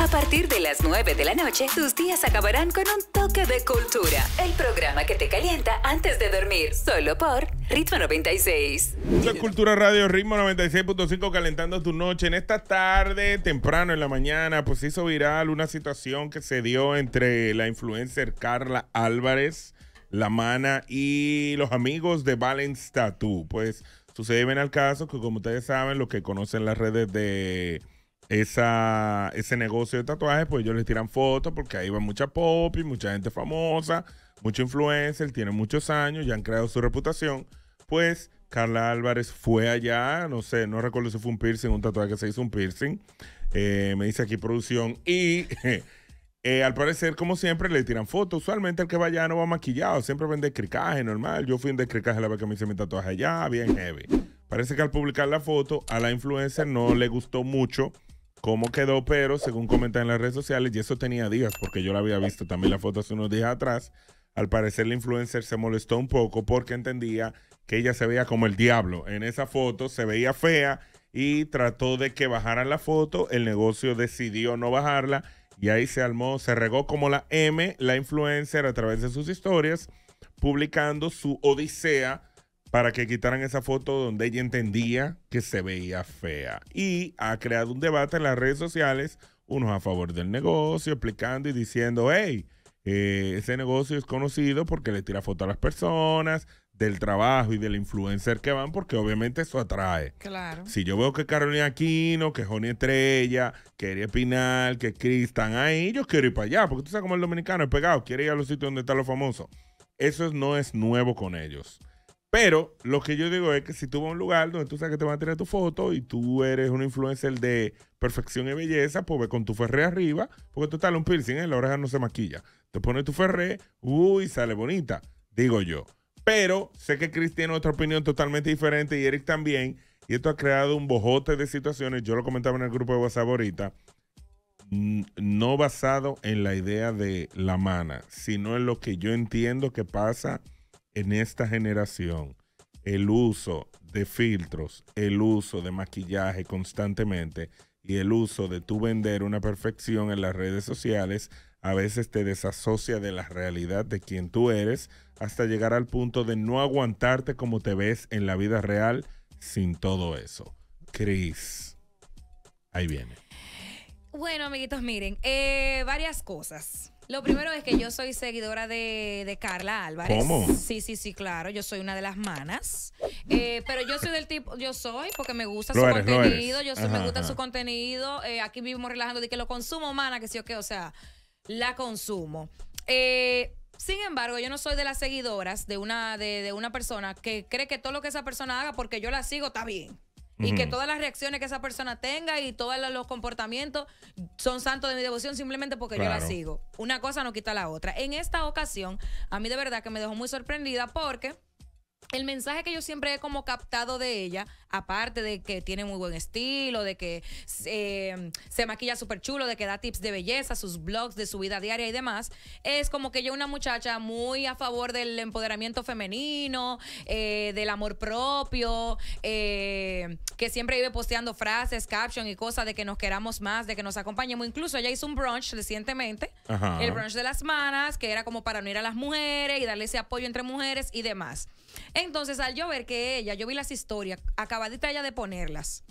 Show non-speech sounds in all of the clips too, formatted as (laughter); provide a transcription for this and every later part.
A partir de las 9 de la noche, tus días acabarán con un toque de cultura. El programa que te calienta antes de dormir, solo por Ritmo 96. La Cultura Radio Ritmo 96.5 calentando tu noche. En esta tarde, temprano en la mañana, pues hizo viral una situación que se dio entre la influencer Carla Álvarez, la mana y los amigos de Valen Statu. Pues sucede bien al caso que como ustedes saben, los que conocen las redes de esa, ese negocio de tatuajes, pues ellos les tiran fotos porque ahí va mucha pop y mucha gente famosa, influencia influencer, tiene muchos años, ya han creado su reputación. Pues Carla Álvarez fue allá, no sé, no recuerdo si fue un piercing, un tatuaje que se hizo un piercing. Eh, me dice aquí producción y... (laughs) Eh, al parecer, como siempre, le tiran fotos. Usualmente el que va allá no va maquillado, siempre vende cricaje normal. Yo fui en descricaje la vez que me hice mi tatuaje allá, bien heavy. Parece que al publicar la foto, a la influencer no le gustó mucho cómo quedó, pero según comentan en las redes sociales, y eso tenía días, porque yo la había visto también la foto hace unos días atrás, al parecer la influencer se molestó un poco porque entendía que ella se veía como el diablo. En esa foto se veía fea y trató de que bajaran la foto, el negocio decidió no bajarla y ahí se armó, se regó como la M, la influencer a través de sus historias, publicando su odisea para que quitaran esa foto donde ella entendía que se veía fea. Y ha creado un debate en las redes sociales, unos a favor del negocio, explicando y diciendo, hey, eh, ese negocio es conocido porque le tira foto a las personas, del trabajo y del influencer que van, porque obviamente eso atrae. Claro. Si yo veo que Carolina Aquino, que Joni Estrella, que Eri Pinal, que Chris están ahí, yo quiero ir para allá, porque tú sabes cómo el dominicano es pegado, quiere ir a los sitios donde están los famosos. Eso no es nuevo con ellos. Pero lo que yo digo es que si tú vas a un lugar donde tú sabes que te van a tirar tu foto y tú eres un influencer de perfección y belleza, pues con tu ferré arriba, porque tú en un piercing, en ¿eh? la oreja no se maquilla. Te pones tu ferré, uy, sale bonita, digo yo. Pero sé que Chris tiene otra opinión totalmente diferente y Eric también, y esto ha creado un bojote de situaciones, yo lo comentaba en el grupo de WhatsApp ahorita, no basado en la idea de la mana, sino en lo que yo entiendo que pasa en esta generación el uso de filtros, el uso de maquillaje constantemente y el uso de tu vender una perfección en las redes sociales a veces te desasocia de la realidad de quien tú eres hasta llegar al punto de no aguantarte como te ves en la vida real sin todo eso. Cris, ahí viene. Bueno, amiguitos, miren, eh, varias cosas. Lo primero es que yo soy seguidora de, de, Carla Álvarez. ¿Cómo? Sí, sí, sí, claro. Yo soy una de las manas. Eh, pero yo soy del tipo, yo soy porque me gusta su contenido. Yo soy, me gusta su contenido. Eh, aquí vivimos relajando de que lo consumo, mana, que sí o qué. o sea, la consumo. Eh, sin embargo, yo no soy de las seguidoras de una, de, de una persona que cree que todo lo que esa persona haga porque yo la sigo está bien. Y que todas las reacciones que esa persona tenga y todos los comportamientos son santos de mi devoción simplemente porque yo la sigo. Una cosa no quita la otra. En esta ocasión, a mí de verdad que me dejó muy sorprendida porque el mensaje que yo siempre he como captado de ella, aparte de que tiene muy buen estilo, de que eh, se maquilla súper chulo, de que da tips de belleza, sus blogs de su vida diaria y demás, es como que ella es una muchacha muy a favor del empoderamiento femenino, eh, del amor propio, eh, que siempre vive posteando frases, caption y cosas de que nos queramos más, de que nos acompañemos. Incluso ella hizo un brunch recientemente, el brunch de las manas, que era como para unir a las mujeres y darle ese apoyo entre mujeres y demás. Entonces, al yo ver que ella, yo vi las historias, acabadita ella de ponerlas.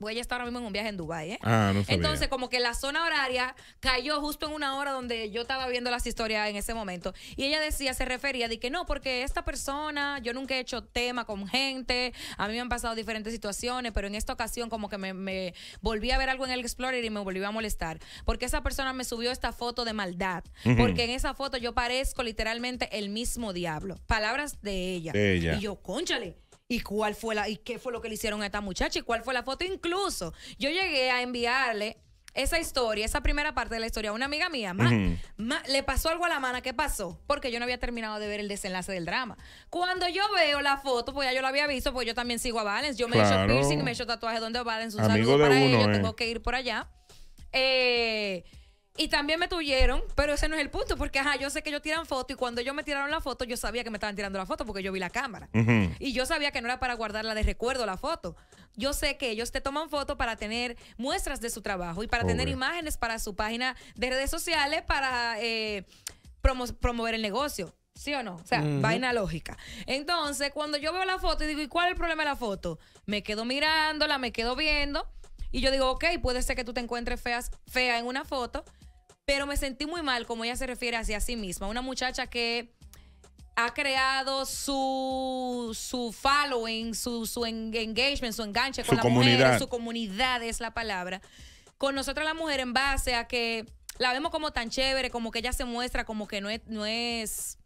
Voy ella está ahora mismo en un viaje en Dubái, ¿eh? Ah, no Entonces, como que la zona horaria cayó justo en una hora donde yo estaba viendo las historias en ese momento. Y ella decía, se refería de que no, porque esta persona, yo nunca he hecho tema con gente, a mí me han pasado diferentes situaciones, pero en esta ocasión como que me, volví a ver algo en el Explorer y me volvió a molestar. Porque esa persona me subió esta foto de maldad. Porque en esa foto yo parezco literalmente el mismo diablo. Palabras de ella. De ella. Y yo, conchale y cuál fue la, y qué fue lo que le hicieron a esta muchacha y cuál fue la foto. Incluso yo llegué a enviarle esa historia, esa primera parte de la historia, a una amiga mía, le pasó algo a la mana, ¿qué pasó? Porque yo no había terminado de ver el desenlace del drama. Cuando yo veo la foto, pues ya yo la había visto, pues yo también sigo a Valens, yo me he hecho piercing, me he hecho tatuaje donde Valens, un Amigo saludo eh. tengo que ir por allá. Eh, y también me tuyeron, pero ese no es el punto, porque ajá, yo sé que ellos tiran fotos y cuando ellos me tiraron la foto, yo sabía que me estaban tirando la foto porque yo vi la cámara. Y yo sabía que no era para guardarla de recuerdo la foto. Yo sé que ellos te toman fotos para tener muestras de su trabajo y para tener imágenes para su página de redes sociales para eh, promover el negocio. ¿Sí o no? O sea, vaina lógica. Entonces, cuando yo veo la foto y digo, ¿y cuál es el problema de la foto? Me quedo mirándola, me quedo viendo. Y yo digo, ok, puede ser que tú te encuentres feas, fea en una foto, pero me sentí muy mal, como ella se refiere hacia sí misma. Una muchacha que ha creado su, su following, su, su engagement, su enganche con la comunidad. mujer, su comunidad es la palabra. Con nosotros la mujer en base a que la vemos como tan chévere, como que ella se muestra, como que no es, no es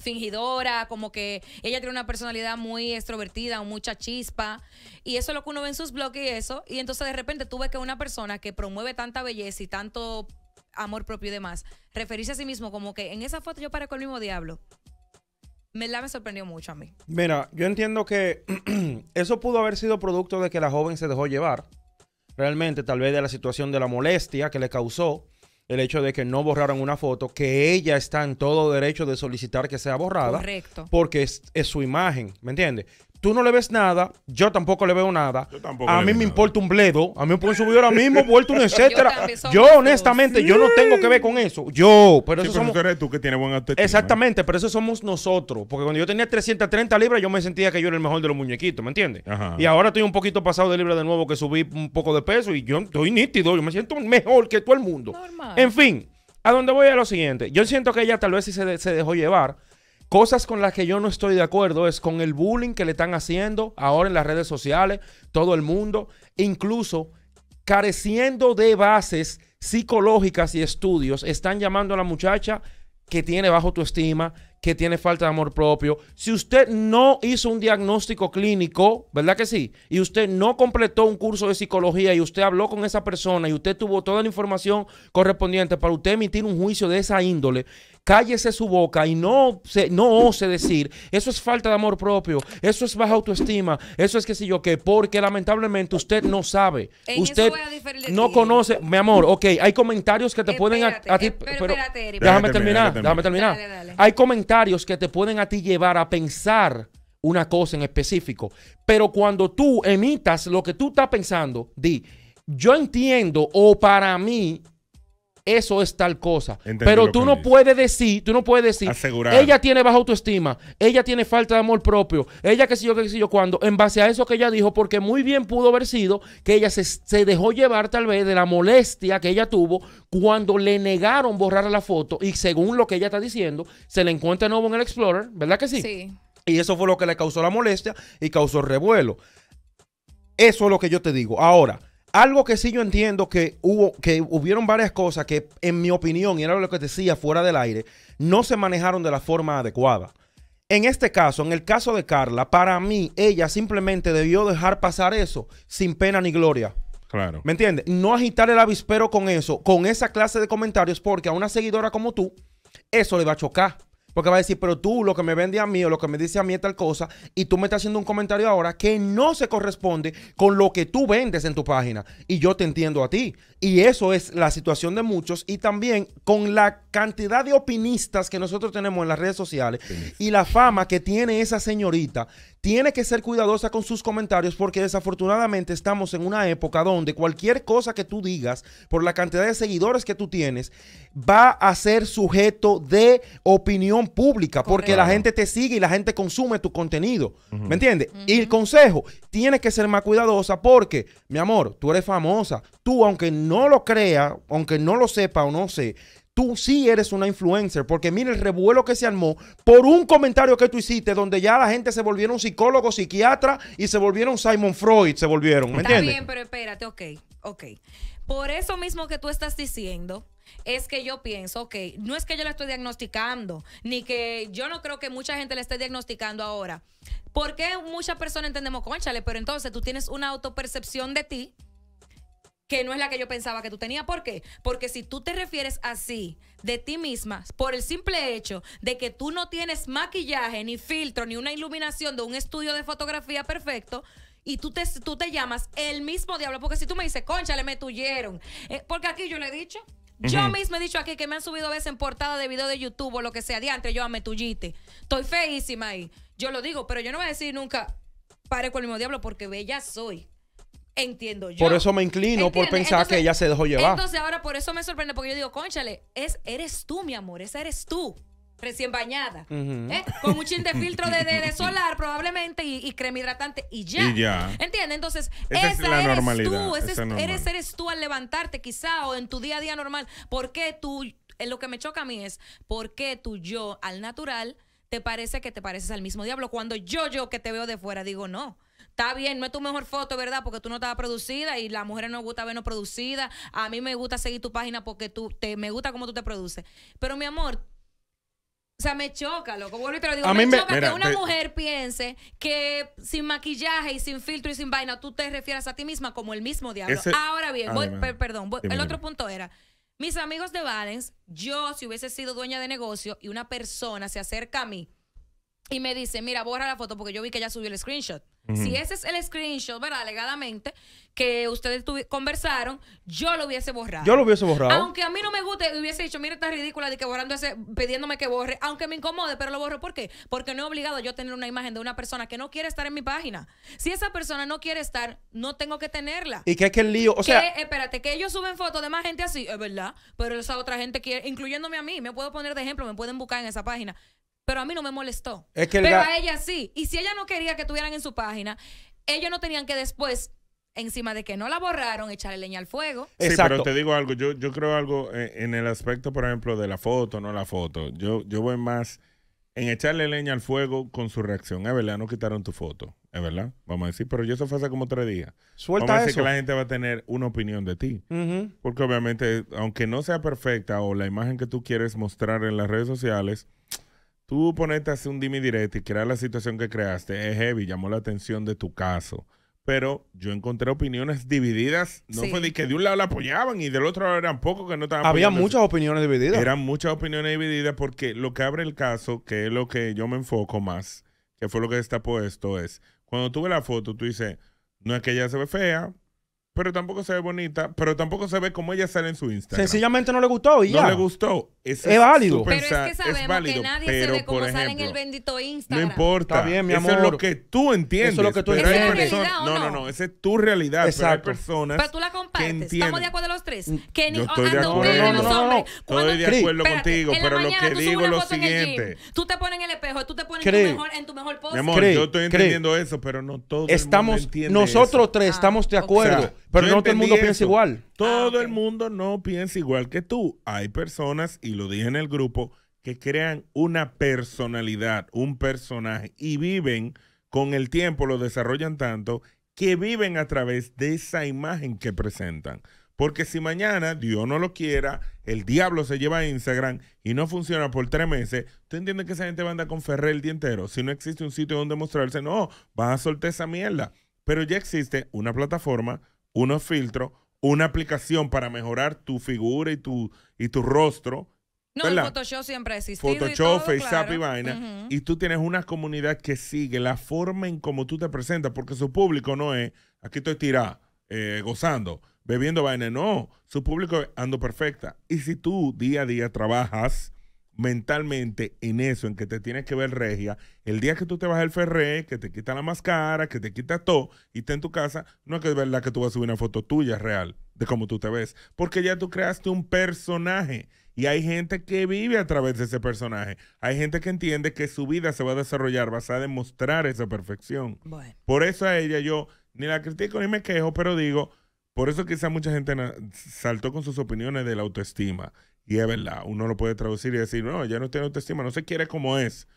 fingidora, como que ella tiene una personalidad muy extrovertida, mucha chispa, y eso es lo que uno ve en sus blogs y eso, y entonces de repente tú ves que una persona que promueve tanta belleza y tanto amor propio y demás, referirse a sí mismo como que en esa foto yo con el mismo diablo, me la me sorprendió mucho a mí. Mira, yo entiendo que (clears throat) eso pudo haber sido producto de que la joven se dejó llevar, realmente, tal vez de la situación de la molestia que le causó el hecho de que no borraron una foto, que ella está en todo derecho de solicitar que sea borrada. Correcto. Porque es, es su imagen, ¿me entiendes? tú no le ves nada, yo tampoco le veo nada. a mí me importa un bledo, a mí me pueden subir ahora mismo, (laughs) vuelto un etcétera. Yo, honestamente, yo no tengo que ver con eso. Yo, pero eso somos... tú eres tú que tienes buen Exactamente, pero eso somos nosotros, porque cuando yo tenía 330 libras yo me sentía que yo era el mejor de los muñequitos, ¿me entiendes? Y ahora estoy un poquito pasado de libra de nuevo que subí un poco de peso y yo estoy nítido, yo me siento mejor que todo el mundo. En fin, a dónde voy a lo siguiente. Yo siento que ella tal vez sí se, se dejó llevar Cosas con las que yo no estoy de acuerdo es con el bullying que le están haciendo ahora en las redes sociales, todo el mundo, e incluso careciendo de bases psicológicas y estudios, están llamando a la muchacha que tiene bajo tu estima, que tiene falta de amor propio. Si usted no hizo un diagnóstico clínico, ¿verdad que sí? Y usted no completó un curso de psicología y usted habló con esa persona y usted tuvo toda la información correspondiente para usted emitir un juicio de esa índole, cállese su boca y no, se, no ose decir, eso es falta de amor propio, eso es baja autoestima, eso es qué sé yo qué, porque lamentablemente usted no sabe, usted no conoce, mi amor, ok, hay comentarios que te pueden a, ti, pero, déjame terminar, déjame terminar. Hay comentarios que te pueden a ti llevar a pensar una cosa en específico, pero cuando tú emitas lo que tú estás pensando, di, yo entiendo o para mí eso es tal cosa. Pero tú no puedes decir, tú no puedes decir, ella tiene baja autoestima, ella tiene falta de amor propio, ella qué sé yo, qué sé yo, cuando, en base a eso que ella dijo, porque muy bien pudo haber sido que ella se, dejó llevar tal vez de la molestia que ella tuvo cuando le negaron borrar la foto y según lo que ella está diciendo, se le encuentra nuevo en el Explorer, ¿verdad que sí? Sí. Y eso fue lo que le causó la molestia y causó revuelo. Eso es lo que yo te digo. Ahora, algo que sí yo entiendo que hubo, que hubieron varias cosas que, en mi opinión, y era lo que decía fuera del aire, no se manejaron de la forma adecuada. En este caso, en el caso de Carla, para mí, ella simplemente debió dejar pasar eso sin pena ni gloria. Claro. ¿Me entiendes? No agitar el avispero con eso, con esa clase de comentarios, porque a una seguidora como tú, eso le va a chocar. Porque va a decir, pero tú lo que me vende a mí o lo que me dice a mí es tal cosa, y tú me estás haciendo un comentario ahora que no se corresponde con lo que tú vendes en tu página. Y yo te entiendo a ti. Y eso es la situación de muchos y también con la cantidad de opinistas que nosotros tenemos en las redes sociales y la fama que tiene esa señorita tiene que ser cuidadosa con sus comentarios porque desafortunadamente estamos en una época donde cualquier cosa que tú digas, por la cantidad de seguidores que tú tienes, va a ser sujeto de opinión pública porque la gente te sigue y la gente consume tu contenido. ¿Me entiendes? Y el consejo, tienes que ser más cuidadosa porque, mi amor, tú eres famosa. Tú, aunque no lo crea, aunque no lo sepa o no sé, tú sí eres una influencer, porque mira el revuelo que se armó por un comentario que tú hiciste, donde ya la gente se volvieron psicólogo, psiquiatra y se volvieron Simon Freud, se volvieron, Está bien, pero espérate, ok, ok. Por eso mismo que tú estás diciendo, es que yo pienso, ok, no es que yo la estoy diagnosticando, ni que yo no creo que mucha gente la esté diagnosticando ahora. Porque muchas personas entendemos, conchale, pero entonces tú tienes una autopercepción de ti que no es la que yo pensaba que tú tenías. ¿Por qué? Porque si tú te refieres así de ti misma, por el simple hecho de que tú no tienes maquillaje, ni filtro, ni una iluminación de un estudio de fotografía perfecto, y tú te, tú te llamas el mismo diablo, porque si tú me dices, concha, le me eh, porque aquí yo le he dicho, yo mismo he dicho aquí que me han subido a veces en portada de video de YouTube o lo que sea, diantre, yo a ah, metullite. Estoy feísima ahí. Yo lo digo, pero yo no voy a decir nunca, pare con el mismo diablo porque bella soy entiendo yo. Por eso me inclino por pensar que ella se dejó llevar. Entonces ahora por eso me sorprende, porque yo digo, conchale, es, eres tú, mi amor, esa eres tú. Recién bañada, ¿eh? con un chin de filtro de, solar probablemente y, crema hidratante y ya. ¿Entiendes? Entonces, esa, la eres normalidad. tú, eres, eres tú al levantarte quizá o en tu día a día normal. ¿Por qué tú, eh, lo que me choca a mí es, ¿por qué tú yo al natural te parece que te pareces al mismo diablo? Cuando yo, yo que te veo de fuera digo, no, Está bien, no es tu mejor foto, ¿verdad? Porque tú no estabas producida y las mujeres no gusta vernos producida A mí me gusta seguir tu página porque tú me gusta cómo tú te produces. Pero mi amor, o sea, me choca, loco. Vuelvo y te lo digo. me, choca que una mujer piense que sin maquillaje y sin filtro y sin vaina tú te refieras a ti misma como el mismo diablo. Ahora bien, ah, perdón, el otro punto era. Mis amigos de Valence, yo si hubiese sido dueña de negocio y una persona se acerca a mí y me dice, mira, borra la foto porque yo vi que ella subió el screenshot. Si ese es el screenshot, ¿verdad? Alegadamente, que ustedes conversaron, yo lo hubiese borrado. Yo lo hubiese borrado. Aunque a mí no me guste, hubiese dicho, mira, está ridícula de que borrando ese, pidiéndome que borre, aunque me incomode, pero lo borro. ¿Por qué? Porque no he obligado yo a tener una imagen de una persona que no quiere estar en mi página. Si esa persona no quiere estar, no tengo que tenerla. Y qué es que el lío, o sea... Espérate, que ellos suben fotos de más gente así, es verdad, pero esa otra gente quiere, incluyéndome a mí, me puedo poner de ejemplo, me pueden buscar en esa página. Pero a mí no me molestó. pero a ella sí. Y si ella no quería que tuvieran en su página, ellos no tenían que después encima de que no la borraron, echarle leña al fuego. Sí, pero te digo algo, yo, yo creo algo en, el aspecto, por ejemplo, de la foto, no la foto. Yo, yo voy más en echarle leña al fuego con su reacción. Es verdad, no quitaron tu foto, es verdad. Vamos a decir, pero yo eso fue hace como tres días. Suelta que la gente va a tener una opinión de ti. Porque obviamente, aunque no sea perfecta o la imagen que tú quieres mostrar en las redes sociales, tú ponerte a hacer un dimi directo y crear la situación que creaste es heavy, llamó la atención de tu caso. Pero yo encontré opiniones divididas. No fue de que de un lado la apoyaban y del otro lado eran pocos que no estaban. Había muchas opiniones divididas. Eran muchas opiniones divididas porque lo que abre el caso, que es lo que yo me enfoco más, que fue lo que está esto, es cuando tuve la foto, tú dices, no es que ella se ve fea, pero tampoco se ve bonita, pero tampoco se ve como ella sale en su Instagram. Sencillamente no le gustó y ya. No le gustó. es, válido. Pero es que sabemos es válido, que nadie pero, se ve sale en el bendito Instagram. No importa. bien, Eso es lo que tú entiendes. Eso es lo que tú entiendes. No? no? no, Esa es tu realidad. Exacto. Pero personas Pero tú la compartes. Estamos de acuerdo los tres. Que mm, ni, oh, estoy No, no, no, Estoy de acuerdo contigo, pero lo que digo es lo siguiente. Tú te pones en el espejo, tú te pones en tu mejor pose. Mi amor, yo estoy entendiendo eso, pero no todos estamos Nosotros tres estamos de ah, acuerdo pero no todo el mundo piensa igual. Todo ah, el mundo no piensa igual que tú. Hay personas, y lo dije en el grupo, que crean una personalidad, un personaje, y viven con el tiempo, lo desarrollan tanto, que viven a través de esa imagen que presentan. Porque si mañana, Dios no lo quiera, el diablo se lleva a Instagram y no funciona por tres meses, ¿tú entiendes que esa gente va a andar con Ferrer el día entero? Si no existe un sitio donde mostrarse, no, vas a soltar esa mierda. Pero ya existe una plataforma unos filtros, una aplicación para mejorar tu figura y tu, y tu rostro. No, el Photoshop siempre ha existido. Photoshop, FaceApp y vaina. Y tú tienes una comunidad que sigue la forma en cómo tú te presentas, porque su público no es, aquí estoy tirado, eh, gozando, bebiendo vaina. No, su público anda ando perfecta. Y si tú día a día trabajas mentalmente en eso, en que te tienes que ver regia. El día que tú te vas el Ferré, que te quita la máscara, que te quita todo y está en tu casa, no es que es verdad que tú vas a subir una foto tuya real de cómo tú te ves, porque ya tú creaste un personaje y hay gente que vive a través de ese personaje. Hay gente que entiende que su vida se va a desarrollar basada en mostrar esa perfección. Por eso a ella yo ni la critico ni me quejo, pero digo, por eso quizá mucha gente saltó con sus opiniones de la autoestima. Y es verdad, uno lo puede traducir y decir, no, ya no tiene autoestima, no se quiere como es.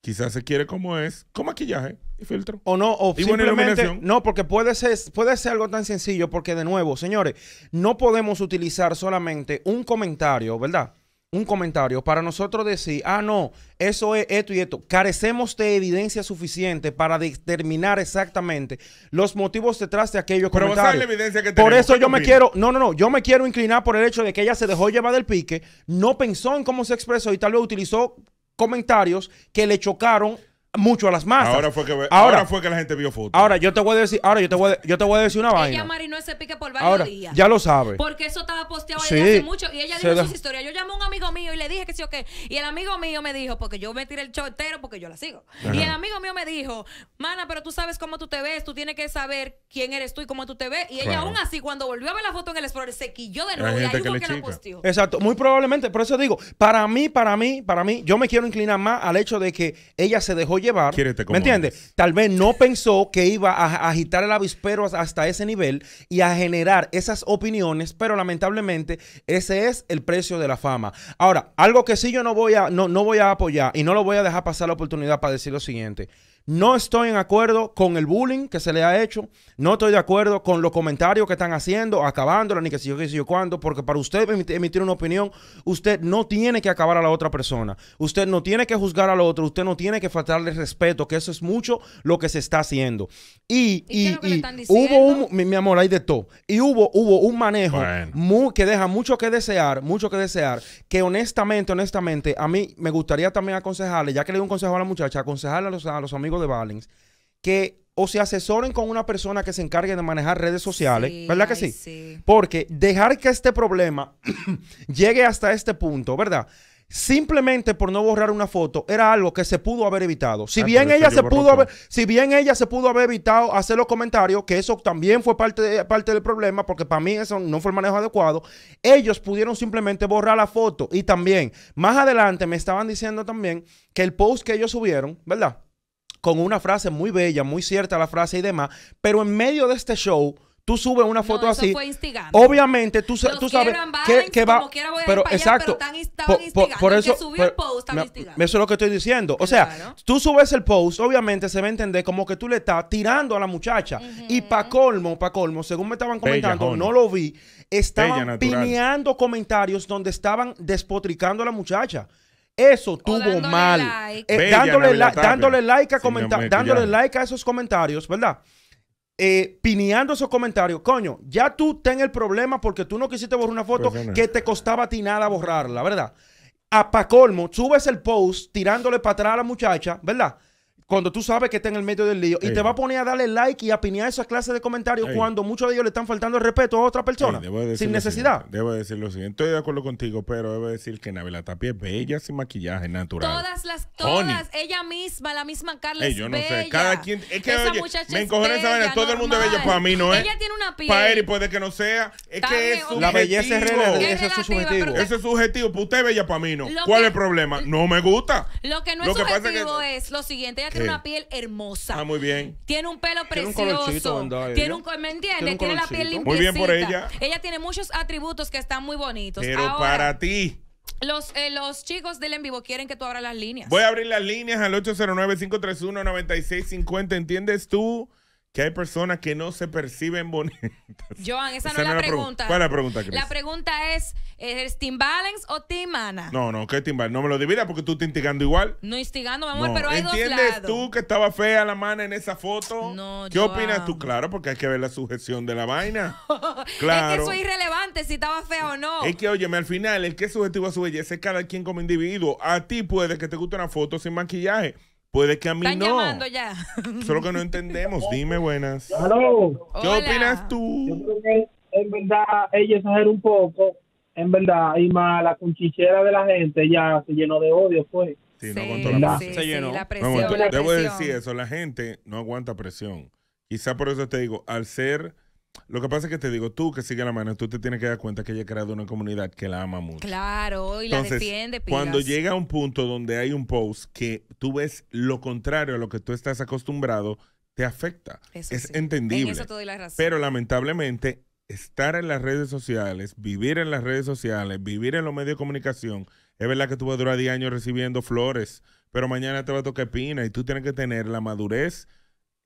Quizás se quiere como es, con maquillaje y filtro. O no, o simplemente, no, porque puede ser, puede ser algo tan sencillo, porque de nuevo, señores, no podemos utilizar solamente un comentario, ¿verdad? un comentario para nosotros decir, ah, no, eso es esto y esto. Carecemos de evidencia suficiente para determinar exactamente los motivos detrás de aquellos Pero comentarios. La evidencia que por eso yo me quiero, no, no, no, yo me quiero inclinar por el hecho de que ella se dejó llevar del pique, no pensó en cómo se expresó y tal vez utilizó comentarios que le chocaron mucho a las masas. Ahora fue que, ahora, fue que la gente vio fotos. Ahora yo te voy a decir, ahora yo te voy a, voy a decir una vaina. Ella marinó ese pique por varios días. Ya lo sabe. Porque eso estaba posteado hace mucho y ella dijo su historias. Yo llamé a un amigo mío y le dije que sí o qué. Y el amigo mío me dijo, porque yo me tiré el chortero porque yo la sigo. Y el amigo mío me dijo, "Mana, pero tú sabes cómo tú te ves, tú tienes que saber quién eres tú y cómo tú te ves." Y ella aún así cuando volvió a ver la foto en el Explorer se quilló de nuevo y ahí que la posteó. Exacto, muy probablemente, por eso digo, para mí, para mí, para mí, yo me quiero inclinar más al hecho de que ella se dejó ¿Me entiendes? Tal vez no pensó que iba a agitar el avispero hasta ese nivel y a generar esas opiniones, pero lamentablemente ese es el precio de la fama. Ahora, algo que sí yo no voy a, no voy a apoyar y no lo voy a dejar pasar la oportunidad para decir lo siguiente. No estoy en acuerdo con el bullying que se le ha hecho. No estoy de acuerdo con los comentarios que están haciendo, acabándola, ni que si yo, que si yo cuándo. Porque para usted emitir una opinión, usted no tiene que acabar a la otra persona. Usted no tiene que juzgar al otro. Usted no tiene que faltarle respeto, que eso es mucho lo que se está haciendo. Y, hubo un, mi, amor, hay de todo. Y hubo, hubo un manejo que deja mucho que desear, mucho que desear. Que honestamente, honestamente, a mí me gustaría también aconsejarle, ya que le di un consejo a la muchacha, aconsejarle los, a los amigos de Valens, que o se asesoren con una persona que se encargue de manejar redes sociales, ¿verdad que sí? Porque dejar que este problema (clears throat) llegue hasta este punto, ¿verdad? Simplemente por no borrar una foto era algo que se pudo haber evitado. Si ah, bien ella se pudo haber, si bien ella se pudo haber evitado hacer los comentarios, que eso también fue parte, parte del problema, porque para mí eso no fue el manejo adecuado, ellos pudieron simplemente borrar la foto. Y también, más adelante me estaban diciendo también que el post que ellos subieron, ¿verdad? con una frase muy bella, muy cierta la frase y demás, pero en medio de este show tú subes una foto así. Obviamente, tú, tú sabes que, que, va. pero exacto. Pero tan, por, eso. post, me, eso es lo que estoy diciendo. O sea, tú subes el post, obviamente se va a entender como que tú le estás tirando a la muchacha. Y pa' colmo, pa' colmo, según me estaban comentando, no lo vi, estaban pineando comentarios donde estaban despotricando a la muchacha. Eso tuvo mal. Eh, dándole, dándole, like a comentar, dándole like a esos comentarios, ¿verdad? Eh, pineando esos comentarios. Coño, ya tú ten el problema porque tú no quisiste borrar una foto pues, que te costaba a ti nada borrarla, ¿verdad? A pa' colmo, subes el post tirándole para atrás a la muchacha, ¿verdad? cuando tú sabes que está en el medio del lío. Y te va a poner a darle like y a pinear esas clases de comentarios cuando muchos de ellos le están faltando el respeto a otra persona. sin necesidad. Debo decir lo siguiente. Estoy de acuerdo contigo, pero debo decir que Nabela Tapia es bella sin maquillaje natural. Todas las, todas. Ella misma, la misma Carla es yo no sé. Cada quien. Es que, me encogen esa vaina. Todo el mundo es bella Para mí no es. Ella tiene una piel. Para él y puede que no sea. Es que es La belleza es reloj, Eso es subjetivo. Eso es subjetivo. usted es bella, para mí no. ¿Cuál es el problema? No me gusta. Lo que no es subjetivo es lo siguiente tiene una piel hermosa. Ah, muy bien. Tiene un pelo precioso. Tiene un, ¿me entiendes? Tiene, la piel limpiecita. Muy bien por ella. Ella tiene muchos atributos que están muy bonitos. Pero para ti. Los, eh, los chicos del en vivo quieren que tú abras las líneas. Voy a abrir las líneas al 809-531-9650. ¿Entiendes tú? que hay personas que no se perciben bonitas. Joan, esa, no, es la pregunta. ¿Cuál es la pregunta, La pregunta es, ¿es Balance o Team No, no, ¿qué Team Balance? No me lo dividas porque tú estás instigando igual. No instigando, vamos, amor, pero hay ¿Entiendes dos lados. tú que estaba fea la mano en esa foto? No, ¿Qué opinas tú? Claro, porque hay que ver la sujeción de la vaina. claro. (laughs) es que eso es irrelevante si estaba fea o no. Es que, óyeme, al final, el que es subjetivo a su belleza es cada quien como individuo. A ti puede que te guste una foto sin maquillaje Puede que a mí Están no. llamando ya. Solo que no entendemos. (laughs) Dime buenas. ¿Qué opinas tú? en verdad ella exageró un poco. En verdad, y más la cuchichera de la gente ya se llenó de odio, pues. Sí, no aguantó la presión. se llenó. la presión, la debo decir eso, la gente no aguanta presión. Quizá por eso te digo, al ser lo que pasa es que te digo, tú que sigue la mano, tú te tienes que dar cuenta que ella ha creado una comunidad que la ama mucho. Claro, y la defiende. Cuando llega a un punto donde hay un post que tú ves lo contrario a lo que tú estás acostumbrado, te afecta. es entendible. Pero lamentablemente, estar en las redes sociales, vivir en las redes sociales, vivir en los medios de comunicación, es verdad que tú vas a durar 10 años recibiendo flores, pero mañana te va a tocar pina y tú tienes que tener la madurez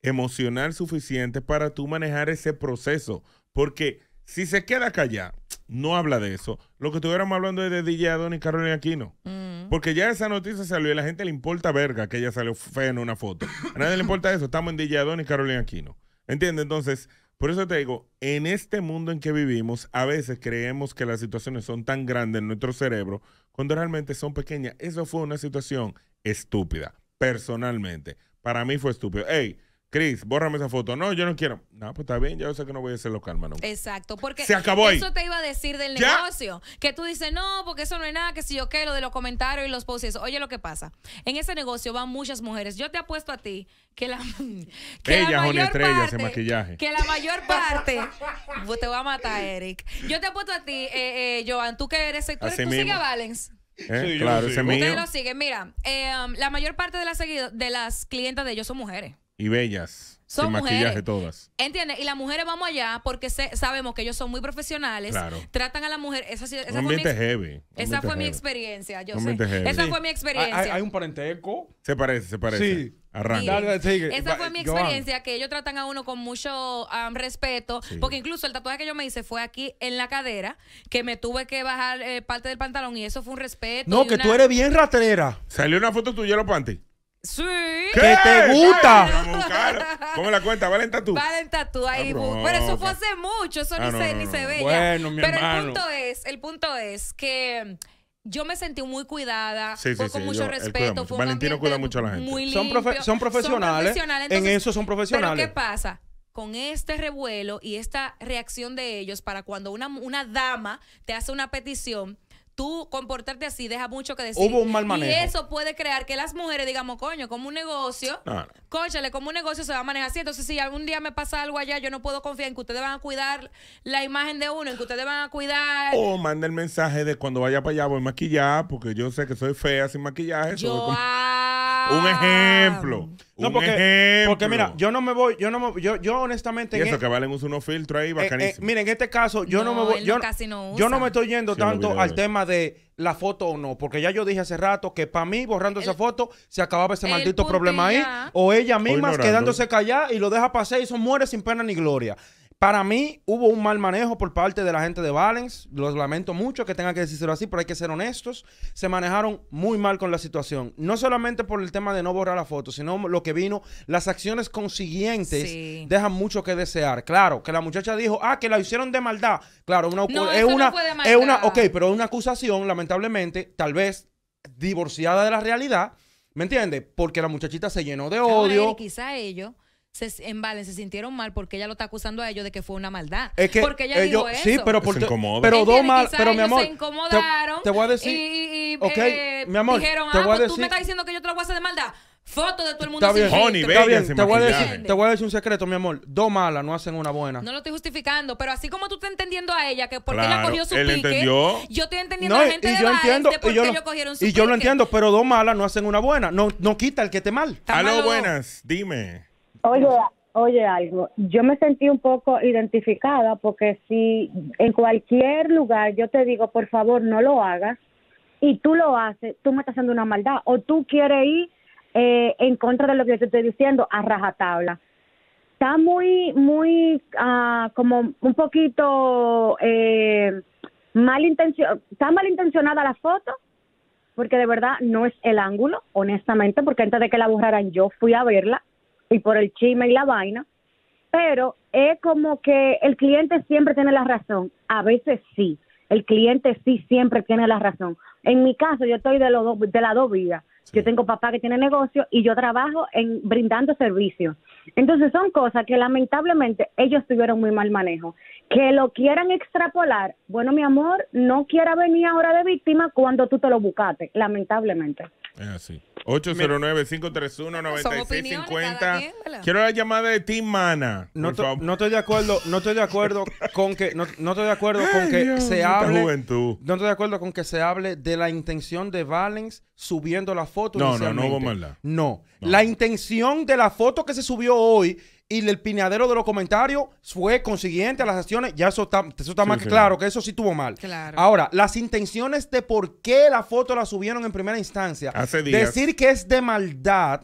emocional suficiente para tú manejar ese proceso. Porque si se queda callada, no habla de eso. Lo que estuviéramos hablando es de DJ Adonis Carolina Aquino. Mm. Porque ya esa noticia salió y a la gente le importa verga que ella salió fea en una foto. A nadie le importa eso. Estamos en DJ Adonis Carolina Aquino. ¿Entiendes? Entonces, por eso te digo, en este mundo en que vivimos, a veces creemos que las situaciones son tan grandes en nuestro cerebro cuando realmente son pequeñas. Eso fue una situación estúpida, personalmente. Para mí fue estúpido. Ey, Cris, bórrame esa foto. No, yo no quiero. No, pues está bien, ya yo sé que no voy a ser local, ¿no? Exacto, porque Se acabó eso te iba a decir del negocio. Que tú dices, no, porque eso no es nada, que si yo qué, lo de los comentarios y los posts. eso. Oye, lo que pasa, en ese negocio van muchas mujeres. Yo te apuesto a ti que la, (laughs) que Ella, la mayor parte, maquillaje. Que la mayor parte, (laughs) te va a matar, Eric. Yo te apuesto a ti, eh, eh Joan, tú que eres, tú, tú sigues Valens. Eh, claro, ese Ustedes lo siguen. Mira, eh, um, la mayor parte de las, de las clientas de ellos son mujeres y bellas. Son sin mujeres. todas. ¿Entiendes? Y las mujeres vamos allá porque sabemos que ellos son muy profesionales. Tratan a la mujer. Esa, fue mi, experiencia. Yo sé. Esa fue mi experiencia. Hay, un parenteco. Se parece, se parece. Sí. Arranca. Esa fue mi experiencia, que ellos tratan a uno con mucho um, respeto, porque incluso el tatuaje que yo me hice fue aquí en la cadera, que me tuve que bajar eh, parte del pantalón y eso fue un respeto. No, que tú eres bien rastrera. Salió una foto tuya, los panty. Sí. ¿Qué te gusta? ¿Cómo la cuenta? Valen Tatú. Valen Tatú ahí. pero eso fue hace mucho, eso ni, ah, se, ni se ve. pero el punto es, el punto es que yo me sentí muy cuidada, fue con mucho respeto. Fue Valentino cuida mucho a la gente. son, profesionales. en eso son profesionales. Pero ¿qué pasa? Con este revuelo y esta reacción de ellos para cuando una, una dama te hace una petición, tú comportarte así deja mucho que decir. Hubo un mal manejo. Y eso puede crear que las mujeres digamos, coño, como un negocio, ah, no. como un negocio se va a manejar así. Entonces, si algún día me pasa algo allá, yo no puedo confiar en que ustedes van a cuidar la imagen de uno, en que ustedes van a cuidar. O manda el mensaje de cuando vaya para allá voy maquillada, porque yo sé que soy fea sin maquillaje. Yo, un ejemplo. un porque, ejemplo. porque mira, yo no me voy, yo no me, yo, yo honestamente. eso e que valen unos filtros ahí eh, eh, bacanísimo. en este caso, yo no, me voy. Yo, no me estoy yendo tanto al tema de la foto o no, porque ya yo dije hace rato que para mí, borrando esa foto, se acababa ese maldito problema ahí. O ella misma quedándose callada y lo deja pasar y eso muere sin pena ni gloria. Para mí hubo un mal manejo por parte de la gente de Valens. Los lamento mucho que tenga que decirlo así, pero hay que ser honestos. Se manejaron muy mal con la situación. No solamente por el tema de no borrar la foto, sino lo que vino, las acciones consiguientes dejan mucho que desear. Claro, que la muchacha dijo, ah, que la hicieron de maldad. Claro, una, es, una, es una, ok, pero es una acusación, lamentablemente, tal vez divorciada de la realidad. ¿Me entiendes? Porque la muchachita se llenó de odio. quizá ellos se se sintieron mal porque ella lo está acusando a ellos de que fue una maldad. Es que porque ella dijo eso. Sí, pero pero dos malas pero mi amor, se incomodaron. Te, voy a decir. Y, eh, mi amor, dijeron, te ah, voy a decir, pues tú me estás diciendo que yo te lo voy a hacer de maldad. Foto de todo el mundo. Está bien, Honey, está bien. Te, voy a decir, un secreto, mi amor. Dos malas no hacen una buena. No lo estoy justificando, pero así como tú estás entendiendo a ella, que porque ella cogió su pique, yo estoy entendiendo a la gente de yo de por y yo, ellos cogieron su Y yo lo entiendo, pero dos malas no hacen una buena. No, no quita el que esté mal. Aló, buenas, dime. Oye, oye algo, yo me sentí un poco identificada porque si en cualquier lugar yo te digo, por favor, no lo hagas, y tú lo haces, tú me estás haciendo una maldad, o tú quieres ir eh, en contra de lo que yo te estoy diciendo a rajatabla. Está muy, muy, ah, como un poquito eh, malintencionada, está malintencionada la foto, porque de verdad no es el ángulo, honestamente, porque antes de que la borraran yo fui a verla y por el chisme y la vaina, pero es como que el cliente siempre tiene la razón, a veces sí, el cliente sí siempre tiene la razón. En mi caso, yo estoy de, la de dos vidas. Yo tengo papá que tiene negocio y yo trabajo en brindando servicios. Entonces son cosas que lamentablemente ellos tuvieron muy mal manejo. Que lo quieran extrapolar, bueno mi amor, no quiera venir ahora de víctima cuando tú te lo buscaste, lamentablemente. Es así. 809-531-9650. Quiero la llamada de Tim Mana. No, estoy de acuerdo, no estoy de acuerdo (laughs) con que no, estoy de acuerdo con que se hable. No estoy de acuerdo con que se hable de la intención de Valens subiendo la foto. No, no, no No. no. La intención de la foto que se subió hoy y el piñadero de los comentarios fue consiguiente a las acciones. Ya eso está, más claro, que eso sí tuvo mal. Ahora, las intenciones de por qué la foto la subieron en primera instancia. Decir que es de maldad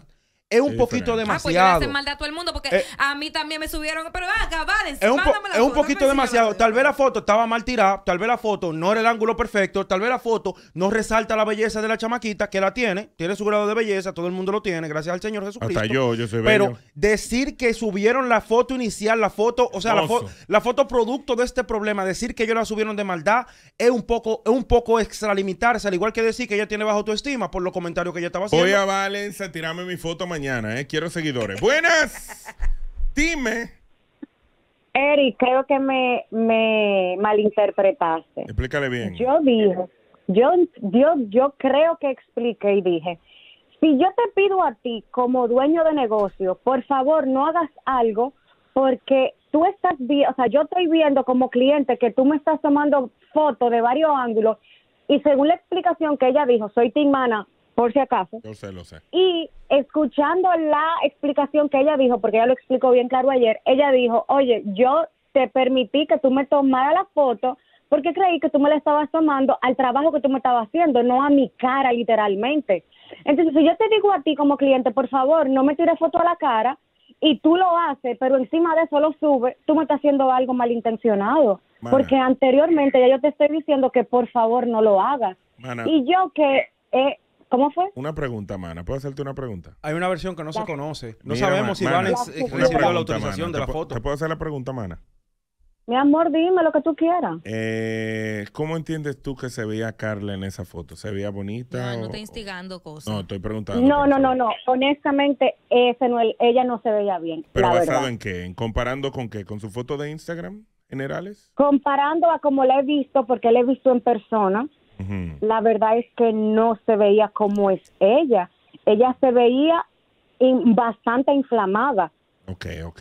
es un poquito demasiado. Ah, pues yo le mal a todo el mundo porque eh, a mí también me subieron. Pero acá, Valencia, es un, poquito demasiado. Tal vez la foto estaba mal tirada, tal vez la foto no era el ángulo perfecto, tal vez la foto no resalta la belleza de la chamaquita que la tiene, tiene su grado de belleza, todo el mundo lo tiene, gracias al Señor Jesucristo. Hasta yo, yo soy Pero decir que subieron la foto inicial, la foto, o sea, la, la, foto producto de este problema, decir que ellos la subieron de maldad es un poco es un poco extralimitarse, al igual que decir que ella tiene baja autoestima por los comentarios que ella estaba haciendo. Voy a Valencia tirame mi foto mañana ¿eh? Quiero seguidores. Buenas. Dime. Eric, creo que me, me malinterpretaste. Explícale bien. Yo dije, yo, yo, yo creo que expliqué y dije, si yo te pido a ti como dueño de negocio, por favor no hagas algo porque tú estás o sea, yo estoy viendo como cliente que tú me estás tomando fotos de varios ángulos y según la explicación que ella dijo, soy Timana, por si acaso. Y escuchando la explicación que ella dijo, porque ella lo explicó bien claro ayer, ella dijo, oye, yo te permití que tú me tomara la foto porque creí que tú me la estabas tomando al trabajo que tú me estabas haciendo, no a mi cara literalmente. Entonces, si yo te digo a ti como cliente, por favor, no me tires foto a la cara y tú lo haces, pero encima de eso lo subes, tú me estás haciendo algo malintencionado. Porque anteriormente ya yo te estoy diciendo que por favor no lo hagas. Y yo que... Eh, ¿Cómo fue? Una pregunta, Mana. ¿Puedo hacerte una pregunta? Hay una versión que no se conoce. No sabemos si van recibió la autorización de la foto. ¿Te puedo hacer la pregunta, Mana? Mi amor, dime lo que tú quieras. Eh, ¿Cómo entiendes tú que se veía Carla en esa foto? ¿Se veía bonita? No, no estoy instigando cosas. No, estoy preguntando. No, no, no, no. Honestamente, ese no, ella no se veía bien. ¿Pero basado en qué? comparando con qué? ¿Con su foto de Instagram generales? Comparando a como la he visto, porque la he visto en persona la verdad es que no se veía como es ella. Ella se veía bastante inflamada.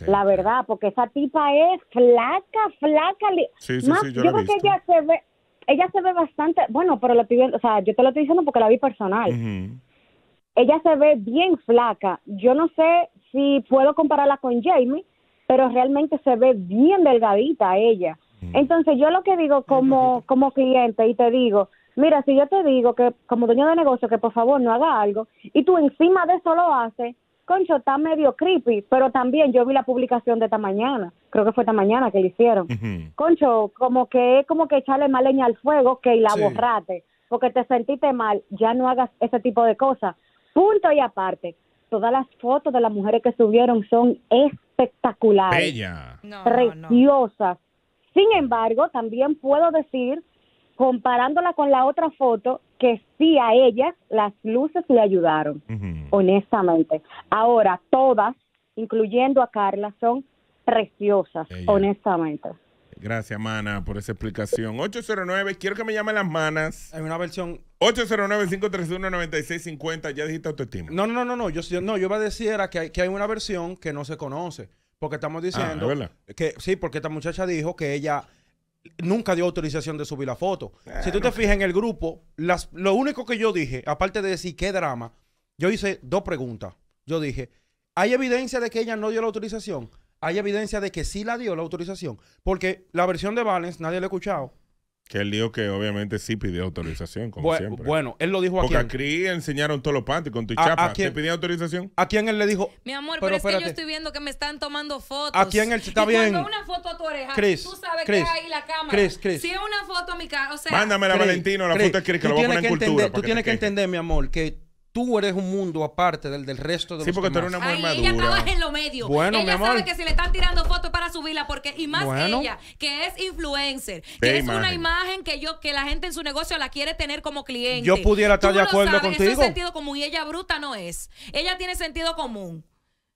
la verdad, porque esa tipa es flaca, flaca. Sí, sí, Más, yo, creo que ella se ve, ella se ve bastante, bueno, pero lo estoy o sea, yo te lo estoy diciendo porque la vi personal. Ella se ve bien flaca. Yo no sé si puedo compararla con Jamie, pero realmente se ve bien delgadita ella. Entonces yo lo que digo como, como cliente y te digo, mira, si yo te digo que como dueño de negocio que por favor no haga algo y tú encima de eso lo haces, concho, está medio creepy, pero también yo vi la publicación de esta mañana, creo que fue esta mañana que lo hicieron. Concho, como que es como que echarle más leña al fuego que la borrate, porque te sentiste mal, ya no hagas ese tipo de cosas. Punto y aparte, todas las fotos de las mujeres que subieron son espectaculares, Bella. preciosas. Sin embargo, también puedo decir comparándola con la otra foto, que sí a ella las luces le ayudaron, honestamente. Ahora, todas, incluyendo a Carla, son preciosas, honestamente. Gracias, Mana, por esa explicación. 809, quiero que me llamen las manas. Hay una versión. 809-531-9650, ya dijiste autoestima. No, no, no, no, yo, no, yo iba a decir era que, hay, que una versión que no se conoce. Porque estamos ah, diciendo que sí, porque esta muchacha dijo que ella nunca dio autorización de subir la foto. Si tú te fijas en el grupo, las, lo único que yo dije, aparte de decir qué drama, yo hice dos preguntas. Yo dije, ¿hay evidencia de que ella no dio la autorización? ¿Hay evidencia de que sí la dio la autorización? Porque la versión de Valens, nadie la ha escuchado, que él dijo que obviamente sí pidió autorización, como siempre. Bueno, él lo dijo a aquí. Porque a Cris enseñaron todos los panties con tu chapa. ¿A quién? ¿Te pidió autorización? ¿A quién él le dijo? Mi amor, pero, es que yo estoy viendo que me están tomando fotos. ¿A quién él está y bien? Cuando una foto a tu oreja, tú sabes que hay ahí la cámara. Chris, Chris. Si es una foto a mi cara, o sea... Mándame la Valentino, la foto es Cris, que lo voy a poner en cultura. Entender, tú tienes que entender, mi amor, que tú eres un mundo aparte del, del resto de sí, porque tú eres una mujer Ella trabaja en lo medio. ella sabe que si le están tirando fotos para subirla porque y más ella, que es influencer, que es una imagen que yo que la gente en su negocio la quiere tener como cliente. Yo pudiera estar de acuerdo contigo. Eso es sentido común y ella bruta no es. Ella tiene sentido común.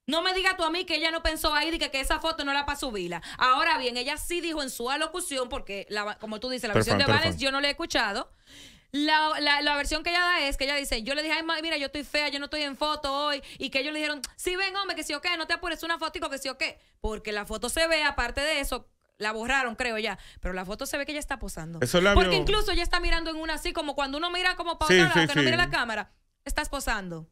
No me digas tú a mí que ella no pensó ahí que, que esa foto no era para subirla. Ahora bien, ella sí dijo en su alocución, porque la, como tú dices, la versión de Vales yo no la he escuchado, la, versión que ella da es que ella dice, yo le dije, mira, yo estoy fea, yo no estoy en foto hoy. Y que ellos le dijeron, sí, ven, hombre, que sí o qué, no te apures una foto que sí o qué. Porque la foto se ve, aparte de eso, la borraron, creo ya. Pero la foto se ve que ella está posando. Eso la Porque incluso ella está mirando en una así, como cuando uno mira como para otro lado que no mira la cámara. Estás posando.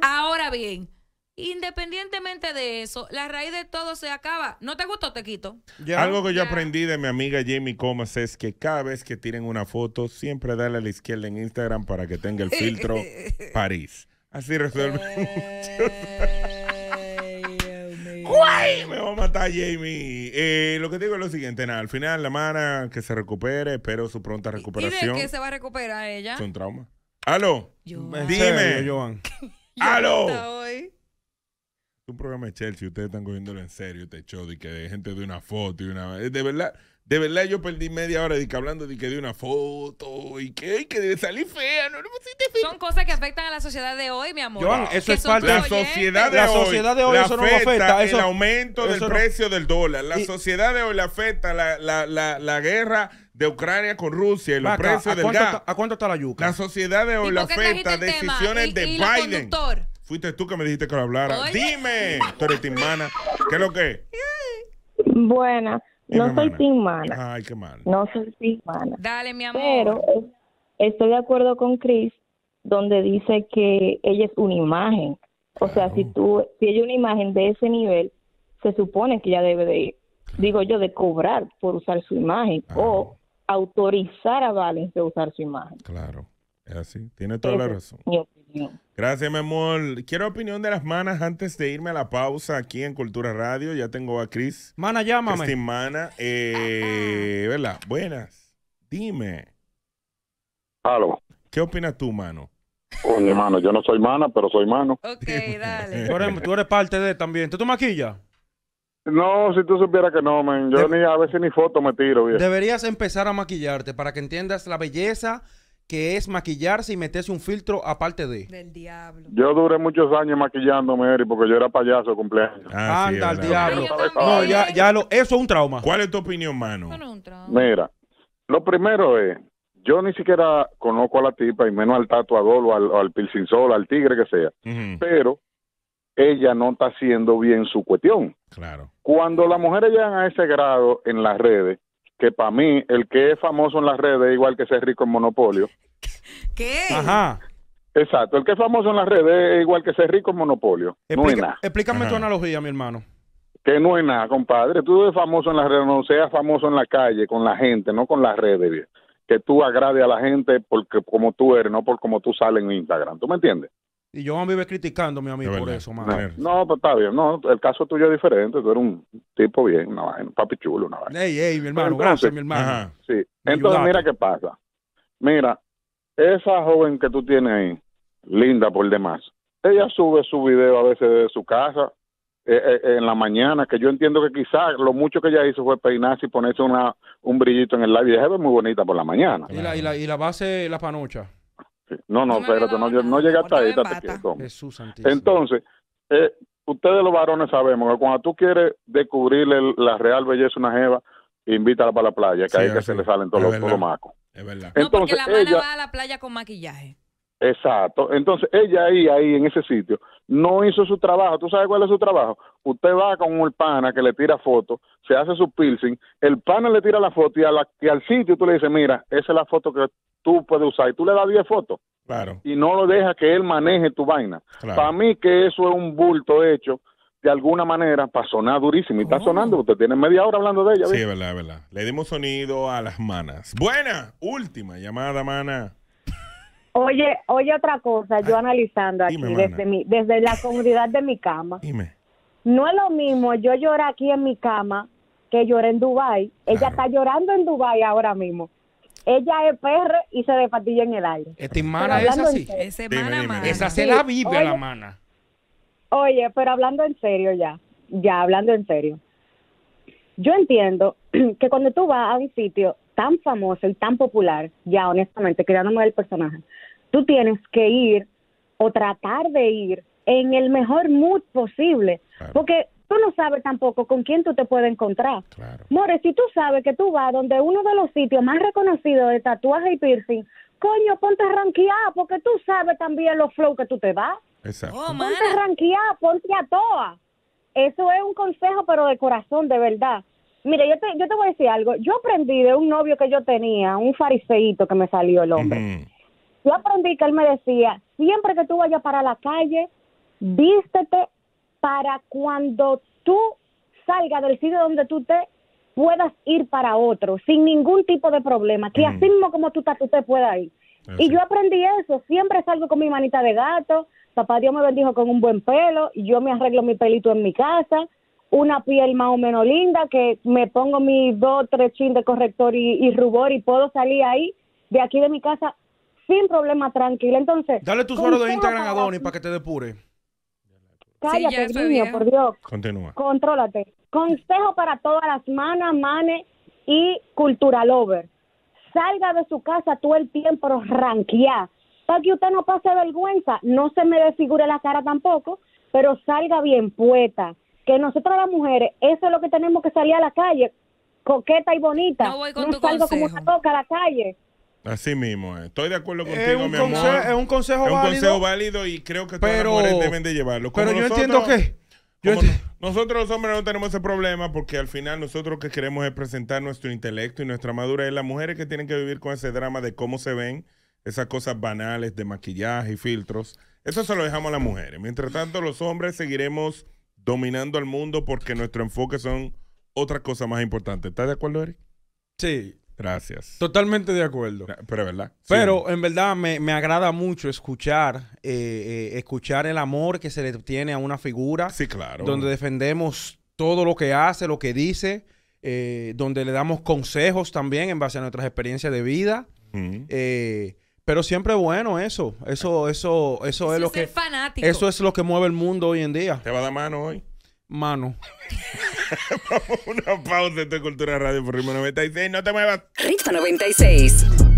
Ahora bien, Independientemente de eso, la raíz de todo se acaba. ¿No te gustó? Te quito. Algo que yo aprendí de mi amiga Jamie Comas es que cada vez que tiren una foto, siempre dale a la izquierda en Instagram para que tenga el filtro (laughs) París. Así resuelve eh, ¡Guay! (laughs) Me va a matar Jamie. Eh, lo que digo es lo siguiente, nada, al final la mana que se recupere, espero su pronta recuperación. ¿Y es se va a recuperar ella? un trauma ¡Aló! Joan. Dime. (laughs) ¡Aló! un programa de Chelsea, ustedes están cogiéndolo en serio, este show, de que de gente de una foto y una... De verdad, de verdad yo perdí media hora de que hablando de que de una foto y que, que debe salir fea, Son cosas que afectan a la sociedad de hoy, mi amor. eso es parte la sociedad de la Sociedad de hoy afecta. el aumento del precio del dólar. La sociedad de hoy le afecta la, la, la, guerra de Ucrania con Rusia y los precios del gas. ¿A cuánto está la yuca? La sociedad de hoy le afecta decisiones de Biden. Fuiste tú que me dijiste que lo hablara. Dime, tú eres ¿Qué es lo que Buena. No soy timana Ay, qué mal. No soy team Dale, mi amor. Pero estoy de acuerdo con Chris, donde dice que ella es una imagen. O sea, si tú, si ella es una imagen de ese nivel, se supone que ella debe de digo yo, de cobrar por usar su imagen o autorizar a Valens de usar su imagen. Claro, es así, tiene toda la razón. Gracias, mi amor. Quiero opinión de las manas antes de irme a la pausa aquí en Cultura Radio. Ya tengo a Cris. Mana, llámame. Cristin Mana. Eh, ¿Verdad? Buenas. Dime. Aló. ¿Qué opinas tú, mano? Oye, mano, yo no soy mana, pero soy mano. Ok, dale. (laughs) tú, eres, parte de también. ¿Tú te maquillas? No, si tú supieras que no, man. Yo ni a veces ni foto me tiro. Deberías empezar a maquillarte para que entiendas la belleza que es maquillarse y meterse un filtro aparte de. Del diablo. Yo duré muchos años maquillándome, Eric, porque yo era payaso cumpleaños. Ah, Anda al diablo. No, ya, eso es un trauma. ¿Cuál es tu opinión, mano? Mira, lo primero es, yo ni siquiera conozco a la tipa, y menos al tatuador o al, al al tigre que sea. Pero ella no está haciendo bien su cuestión. Claro. Cuando las mujeres llegan a ese grado en las redes, que para mí el que es famoso en las redes es igual que ser rico en monopolio. (laughs) ¿Qué? Ajá. Exacto, el que es famoso en las redes es igual que ser rico en monopolio. no es nada. Explícame tu analogía, mi hermano. Que no es nada, compadre. Tú eres famoso en las redes, no seas famoso en la calle, con la gente, no con las redes. Que tú agrade a la gente porque como tú eres, no por como tú sales en Instagram. ¿Tú me entiendes? Y yo vive criticando a amigo por eso, man. No, pero pues, está bien. No, el caso tuyo es diferente. Tú eres un tipo bien, una un papi chulo, una vaina. Ey, ey, mi hermano, gracias, mi hermano. Sí. entonces, mira qué pasa. Mira, esa joven que tú tienes ahí, linda por demás, ella sube su video a veces de su casa eh, eh, eh, en la mañana, que yo entiendo que quizás lo mucho que ella hizo fue peinarse y ponerse una, un brillito en el labio. Ella es muy bonita por la mañana. ¿Y la, y la, y la base, la panocha? No, no, pero no, llega hasta ahí, Jesús Santísimo. Entonces, eh, ustedes los varones sabemos que cuando tú quieres descubrirle la real belleza de una jeva, invítala para la playa, que ahí que se le salen todos los, macos. Es verdad. Entonces, no, porque la ella, va a la playa con maquillaje. Exacto. Entonces, ella ahí, ahí, en ese sitio, no hizo su trabajo. ¿Tú sabes cuál es su trabajo? Usted va con un pana que le tira fotos, se hace su piercing, el pana le tira la foto y, a la, y al sitio tú le dices, mira, esa es la foto que tú puedes usar. Y tú le das 10 fotos. Claro. Y no lo dejas que él maneje tu vaina. Para mí que eso es un bulto hecho de alguna manera para sonar durísimo. Y está oh. sonando, usted tiene media hora hablando de ella. Sí, verdad, verdad. Le dimos sonido a las manas. Buena, última llamada, mana. Oye, oye otra cosa, yo analizando aquí desde, mi, desde la comodidad de mi cama. No es lo mismo yo llorar aquí en mi cama que lloré en Dubai. Ella está llorando en Dubai ahora mismo. Ella es perro y se despatilla en el aire. Esta hermana es así. Esa se la vive oye, la mana. Oye, pero hablando en serio ya, ya hablando en serio. Yo entiendo (clears throat) que cuando tú vas a un sitio tan famoso y tan popular, ya honestamente, creándome el personaje, tú tienes que ir o tratar de ir en el mejor mood posible. Porque tú no sabes tampoco con quién tú te puedes encontrar. More, si tú sabes que tú vas donde uno de los sitios más reconocidos de tatuaje y piercing, coño, ponte ranqueado, porque tú sabes también los flow que tú te vas. Exacto. Oh, ponte ranqueado, ponte a toa. Eso es un consejo, pero de corazón, de verdad. Mire, yo te, yo te voy a decir algo. Yo aprendí de un novio que yo tenía, un fariseíto que me salió el hombre. Yo aprendí que él me decía, siempre que tú vayas para la calle, vístete para cuando tú salgas del sitio donde tú te puedas ir para otro, sin ningún tipo de problema, que así mismo como tú estás, tú te puedas ir. Ah, y yo aprendí eso, siempre salgo con mi manita de gato, papá Dios me bendijo con un buen pelo, yo me arreglo mi pelito en mi casa, una piel más o menos linda, que me pongo mis dos, tres chin de corrector y, rubor y puedo salir ahí, de aquí de mi casa, sin problema, tranquila. Entonces... Dale tu usuario de Instagram a Donny para que te depure. Cállate, por Dios. Continúa. Contrólate. Consejo para todas las manas, manes y cultural over. Salga de su casa todo el tiempo, ranquear. Para que usted no pase vergüenza, no se me desfigure la cara tampoco, pero salga bien puesta. Que nosotras las mujeres, eso es lo que tenemos que salir a la calle, coqueta y bonita. No voy con como una toca a la calle. Así mismo, estoy de acuerdo contigo, mi amor. Es un consejo válido. Es un consejo válido y creo que todas las mujeres deben de llevarlo. pero yo entiendo que... Nosotros los hombres no tenemos ese problema porque al final nosotros lo que queremos es presentar nuestro intelecto y nuestra madurez. Las mujeres que tienen que vivir con ese drama de cómo se ven, esas cosas banales de maquillaje y filtros, eso se lo dejamos a las mujeres. Mientras tanto, los hombres seguiremos dominando al mundo porque nuestro enfoque son otras cosas más importantes. ¿Estás de acuerdo, Eric? Sí, Gracias. Totalmente de acuerdo. Ah, pero verdad. Pero en verdad me, agrada mucho escuchar, eh, eh, escuchar el amor que se le tiene a una figura. Sí, claro. Donde defendemos todo lo que hace, lo que dice, eh, donde le damos consejos también en base a nuestras experiencias de vida. pero siempre bueno eso, eso, eso, eso, es lo que eso es lo que mueve el mundo hoy en día. Te va a mano hoy. Mano. (laughs) (laughs) una pausa. de tu Cultura Radio por Ritmo 96. No te muevas. Ritmo 96.